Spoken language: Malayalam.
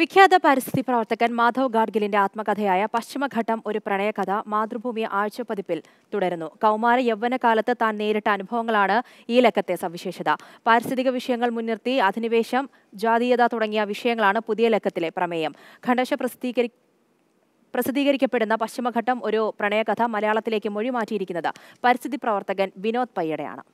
വിഖ്യാത പരിസ്ഥിതി പ്രവർത്തകൻ മാധവ് ഗാഡ്ഗിലിന്റെ ആത്മകഥയായ പശ്ചിമഘട്ടം ഒരു പ്രണയകഥ മാതൃഭൂമി ആഴ്ചപ്പതിപ്പിൽ തുടരുന്നു കൗമാര യൗവനകാലത്ത് താൻ നേരിട്ട അനുഭവങ്ങളാണ് ഈ ലക്കത്തെ സവിശേഷത പാരിസ്ഥിതിക വിഷയങ്ങൾ മുൻനിർത്തി അധിനിവേശം ജാതീയത തുടങ്ങിയ വിഷയങ്ങളാണ് പുതിയ ലക്കത്തിലെ പ്രമേയം ഖണ്ഡശ പ്രസിദ്ധീകരി പ്രസിദ്ധീകരിക്കപ്പെടുന്ന പശ്ചിമഘട്ടം ഒരു പ്രണയകഥ മലയാളത്തിലേക്ക് മൊഴിമാറ്റിയിരിക്കുന്നത് പരിസ്ഥിതി പ്രവർത്തകൻ വിനോദ് പയ്യടയാണ്